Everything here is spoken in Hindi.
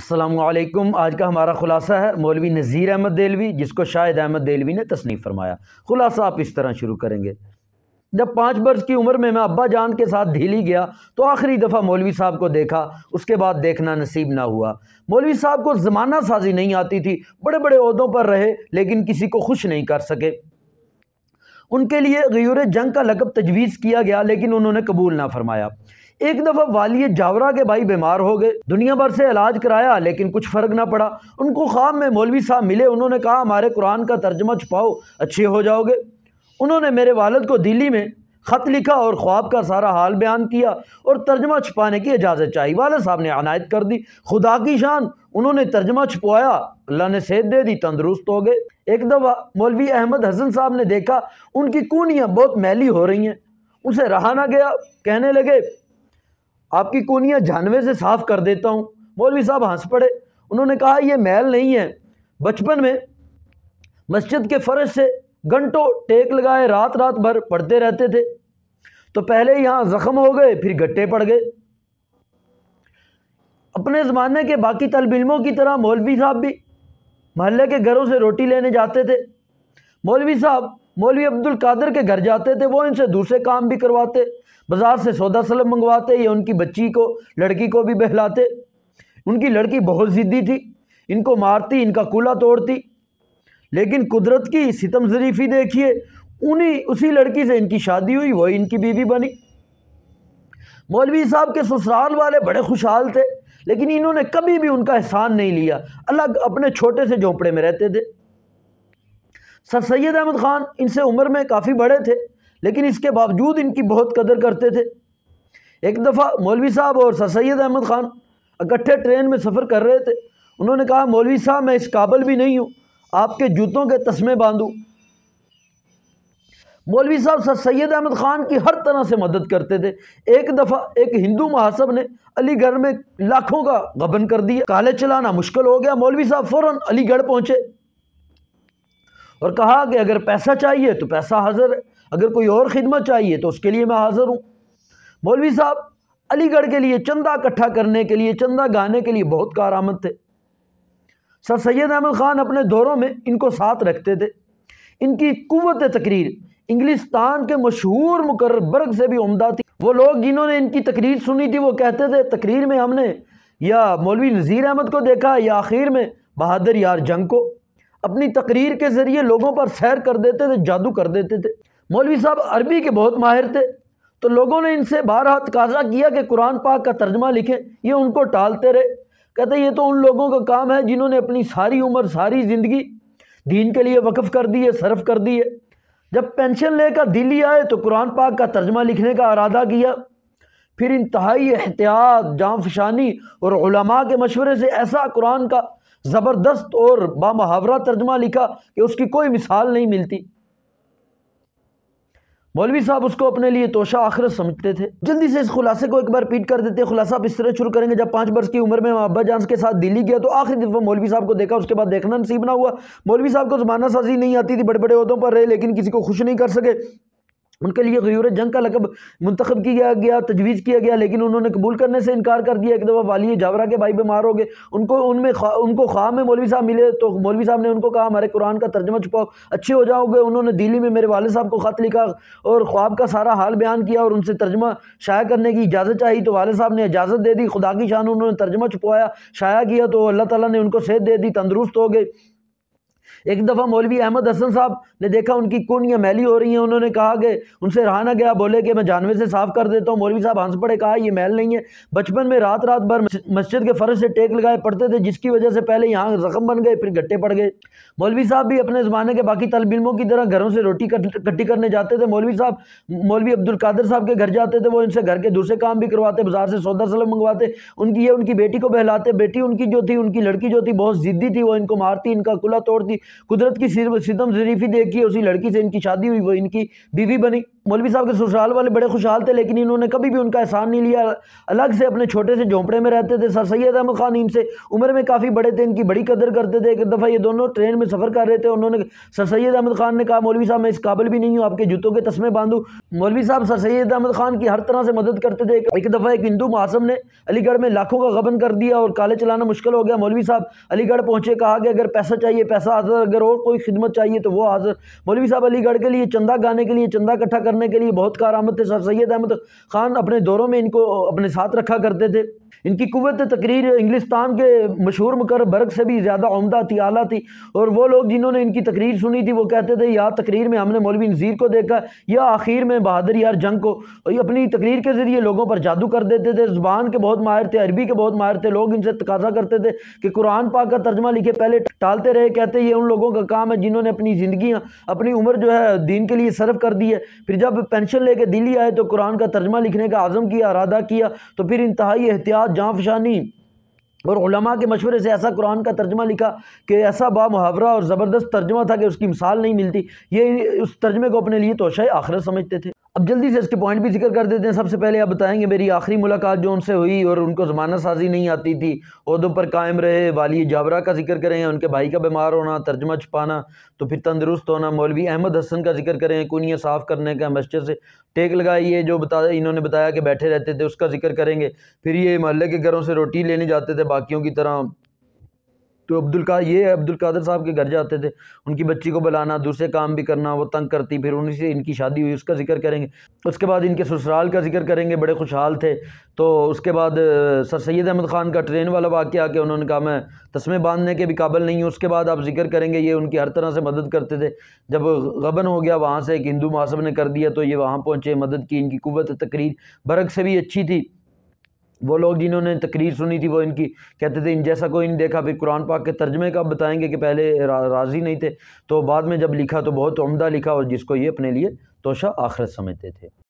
असलम आज का हमारा ख़ुलासा है मौलवी नज़ीर अहमद देलवी जिसको शाहिद अहमद देलवी ने तस्नीफ़ फरमाया ख़ुलासा आप इस तरह शुरू करेंगे जब पाँच बरस की उम्र में मैं अब्बा जान के साथ ढीली गया तो आखिरी दफ़ा मौलवी साहब को देखा उसके बाद देखना नसीब ना हुआ मौलवी साहब को ज़माना साजी नहीं आती थी बड़े बड़े अहदों पर रहे लेकिन किसी को खुश नहीं कर सके उनके लिए गयूर जंग का लकब तजवीज़ किया गया लेकिन उन्होंने कबूल ना फरमाया एक दफ़ा वाली जावरा के भाई बीमार हो गए दुनिया भर से इलाज कराया लेकिन कुछ फ़र्क ना पड़ा उनको ख्वाब में मौलवी साहब मिले उन्होंने कहा हमारे कुरान का तर्जमा छुपाओ अच्छे हो जाओगे उन्होंने मेरे वालद को दिल्ली में ख़त लिखा और ख्वाब का सारा हाल बयान किया और तर्जमा छुपाने की इजाज़त चाहिए वाले साहब ने अनायत कर दी खुदा की शान उन्होंने तर्जमा छुपाया अल्लाह ने सेहत दे दी तंदरुस्त हो गए एक दफ़ा मौलवी अहमद हसन साहब ने देखा उनकी कूनियाँ बहुत मैली हो रही हैं उसे रहा ना गया कहने लगे आपकी कूनियाँ जानवे से साफ़ कर देता हूँ मौलवी साहब हंस पड़े उन्होंने कहा यह मैल नहीं है बचपन में मस्जिद के फ़र्श से घंटों टेक लगाए रात रात भर पढ़ते रहते थे तो पहले यहाँ ज़ख्म हो गए फिर गट्टे पड़ गए अपने ज़माने के बाकी तलब इलमों की तरह मौलवी साहब भी महल्ले के घरों से रोटी लेने जाते थे मौलवी साहब मौलवी अब्दुल कादर के घर जाते थे वो इनसे दूसरे काम भी करवाते बाज़ार से सौदा सलम मंगवाते या उनकी बच्ची को लड़की को भी बहलाते उनकी लड़की बहुत ज़िद्दी थी इनको मारती इनका कूला तोड़ती लेकिन कुदरत की सितम जरीफ़ी देखिए उन्हीं उसी लड़की से इनकी शादी हुई वही इनकी बीवी बनी मौलवी साहब के ससुराल वाले बड़े खुशहाल थे लेकिन इन्होंने कभी भी उनका एहसान नहीं लिया अलग अपने छोटे से झोंपड़े में रहते थे सर सैद अहमद ख़ान इनसे उम्र में काफ़ी बड़े थे लेकिन इसके बावजूद इनकी बहुत कदर करते थे एक दफ़ा मौलवी साहब और सर सैद अहमद ख़ान इकट्ठे ट्रेन में सफ़र कर रहे थे उन्होंने कहा मौलवी साहब मैं इस काबल भी नहीं हूँ आपके जूतों के तस्मे बांधू मौलवी साहब सर सैद अहमद ख़ान की हर तरह से मदद करते थे एक दफ़ा एक हिंदू महासब ने अलीगढ़ में लाखों का गबन कर दिया काले चलाना मुश्किल हो गया मौलवी साहब फ़ौर अलीगढ़ पहुँचे और कहा कि अगर पैसा चाहिए तो पैसा हाजिर है अगर कोई और खिदमत चाहिए तो उसके लिए मैं हाज़िर हूँ मौलवी साहब अलीगढ़ के लिए चंदा इकट्ठा करने के लिए चंदा गाने के लिए बहुत कार आमद थे सर सैद अहमद ख़ान अपने दौरों में इनको साथ रखते थे इनकी कुत तकरीर इंग्लिस्तान के मशहूर मुकर बर्ग से भी उमदा थी वो लोग जिन्होंने इनकी तकरीर सुनी थी वो कहते थे तकरीर में हमने या मौलवी नज़ीर अहमद को देखा या आखिर में बहादुर यार जंग को अपनी तकरीर के ज़रिए लोगों पर सैर कर देते थे जादू कर देते थे मौलवी साहब अरबी के बहुत माहिर थे तो लोगों ने इनसे बारह तकाजा किया कि कुरान पाक का तर्जमा लिखें ये उनको टालते रहे कहते ये तो उन लोगों का काम है जिन्होंने अपनी सारी उम्र सारी ज़िंदगी दीन के लिए वक्फ़ कर दी है सरफ कर दी है जब पेंशन लेकर दिल्ली आए तो कुरान पाक का तर्जमा लिखने का अरादा किया फिर इंतहाई एहतियात जामफशानी और उलमा के मशवरे से ऐसा कुरान का ज़बरदस्त और बामहावरा तर्जमा लिखा कि उसकी कोई मिसाल नहीं मिलती मौलवी साहब उसको अपने लिए तोशा आखिरत समझते थे जल्दी से इस खुलासे को एक बार पीट कर देते खुलासा आप इस तरह शुरू करेंगे जब पांच वर्ष की उम्र में अब्बा जान के साथ दिल्ली गया तो आखिरी दफ़ा मौलवी साहब को देखा उसके बाद देखना नसीब ना हुआ मौलवी साहब को जमाना तो साजी नहीं आती थी बड़े बड़े उहदों पर रहे लेकिन किसी को खुश नहीं कर सके उनके लिए गयूर जंग का लकब मंतखब किया गया तजवीज़ किया गया लेकिन उन्होंने कबूल करने से इनकार कर दिया एक दफ़ा वाली जावरा के भाई बीमार हो गए उनको उनमें खा, उनको ख्वाब में मौलवी साहब मिले तो मौलवी साहब ने उनको कहा हमारे कुरान का तर्जमा छुपाओ अच्छे हो जाओगे उन्होंने दिल्ली में मेरे वाले साहब को ख़त लिखा और ख्वाब का सारा हाल बयान किया और उनसे तर्जमा शाया करने की इजाज़त चाहिए तो वाले साहब ने इजाज़त दे दी खुदा की शान उन्होंने तर्जमा छुपवाया शाया किया तो अल्लाह ताली ने उनको सेहत दे दी तंदरुस्त हो गए एक दफ़ा मौलवी अहमद हसन साहब ने देखा उनकी या मैली हो रही हैं उन्होंने कहा कि उनसे रहा ना गया बोले कि मैं जानवर से साफ़ कर देता हूँ मौलवी साहब हंस पड़े कहा ये मैल नहीं है बचपन में रात रात भर मस्जिद के फ़र्श से टेक लगाए पड़ते थे जिसकी वजह से पहले यहाँ ज़ख्म बन गए फिर गट्टे पड़ गए मौलवी साहब भी अपने ज़माने के बाकी तलबिल्मों की तरह घरों से रोटी इकट्ठी करने जाते थे मौलवी साहब मौलवी अब्दुल कादर साहब के घर जाते थे वो इनसे घर के दूसरे काम भी करवाते बाजार से सौदा सलम मंगवाते उनकी ये उनकी बेटी को बहलाते बेटी उनकी जो थी उनकी लड़की जो थी बहुत ज़िद्दी थी वो इनको मारती इनका कुला तोड़ती कुदरत की सिदम शरीफी देखी उसी लड़की से इनकी शादी हुई वो इनकी बीवी बनी मौलवी साहब के ससुराल वाले बड़े खुशहाल थे लेकिन इन्होंने कभी भी उनका एहसान नहीं लिया अलग से अपने छोटे से झोंपड़े में रहते थे सर सैद अहमद खान इनसे उम्र में काफ़ी बड़े थे इनकी बड़ी कदर करते थे एक दफ़ा ये दोनों ट्रेन में सफ़र कर रहे थे उन्होंने सर सैद अहमद खान ने कहा मौलवी साहब मैं इस काबिल भी नहीं हूँ आपके जूतों के तस्मे बांधूँ मौलवी साहब सर सैद अहमद खान की हर तरह से मदद करते थे एक दफ़ा एक हिंदू मासम ने अलीगढ़ में लाखों का गबन कर दिया और काले चलाना मुश्किल हो गया मौलवी साहब अलीगढ़ पहुँचे कहा कि अगर पैसा चाहिए पैसा हाजिर अगर और कोई खिदमत चाहिए तो वो हाजिर मौलवी साहब अलीगढ़ के लिए चंदा गाने के लिए चंदा इकट्ठा कर करने के लिए बहुत कार आमद थे सर सैद अहमद ख़ान अपने दौरों में इनको अपने साथ रखा करते थे इनकी कुत तकरीर इंग्लिस्तान के मशहूर मकर बर्ग से भी ज़्यादा उमदा थी आला थी और वो लोग जिन्होंने इनकी तकरीर सुनी थी वो कहते थे या तकरीर में हमने मौलवी नज़ीर को देखा या आखिर में बहादुर यार जंग को ये अपनी तकरीर के ज़रिए लोगों पर जादू कर देते थे ज़ुबान के बहुत माहिर थे अरबी के बहुत माहिर थे लोग इनसे तकाजा करते थे कि कुरान पा का तर्जमा लिखे पहले टालते रहे कहते ये उन लोगों का काम है जिन्होंने अपनी ज़िंदगी अपनी उम्र जो है दीन के लिए सर्व कर दी है फिर जब पेंशन लेके दिल्ली आए तो कुरान का तर्जमा लिखने का आज़म किया अरादा किया तो फिर इंतहाई एहतियात जाफशानी और उलमा के मशवरे से ऐसा कुरान का तर्जमा लिखा कि ऐसा बा मुहावरा और ज़बरदस्त तर्जमा था कि उसकी मिसाल नहीं मिलती ये उस तर्जमे को अपने लिए तोशा आखिरत समझते थे अब जल्दी से इसके पॉइंट भी जिक्र कर देते हैं सबसे पहले आप बताएंगे मेरी आखिरी मुलाकात जो उनसे हुई और उनको ज़माना साजी नहीं आती थी उहदों पर कायम रहे वाली जाबरा का जिक्र करें उनके भाई का बीमार होना तर्जमा छुपाना तो फिर तंदरुस्त होना मौलवी अहमद हसन का जिक्र करें कुनिया साफ़ करने का मस्जिद से टेक लगाई ये जो बता इन्होंने बताया कि बैठे रहते थे उसका जिक्र करेंगे फिर ये महल्ले के घरों से रोटी लेने जाते थे बाकियों की तरह तो अब्दुल का ये अब्दुल कादर साहब के घर जाते थे उनकी बच्ची को बुलाना दूसरे काम भी करना वो तंग करती फिर उन्हीं से इनकी शादी हुई उसका जिक्र करेंगे उसके बाद इनके ससुराल का जिक्र करेंगे बड़े खुशहाल थे तो उसके बाद सर सैद अहमद ख़ान का ट्रेन वाला वाक्य आके उन्होंने कहा मैं तस्में बांधने के भी काबिल नहीं हूँ उसके बाद आप जिक्र करेंगे ये उनकी हर तरह से मदद करते थे जब गबन हो गया वहाँ से एक हिंदू महासब ने कर दिया तो ये वहाँ पहुँचे मदद की इनकी कुत तकरीर बरक से भी अच्छी थी वो लोग जिन्होंने तकरीर सुनी थी वो इनकी कहते थे इन जैसा कोई नहीं देखा फिर कुरान पाक के तर्जमे का बताएंगे कि पहले रा, राज़ी नहीं थे तो बाद में जब लिखा तो बहुत उम्दा लिखा और जिसको ये अपने लिए तोशा आखरत समझते थे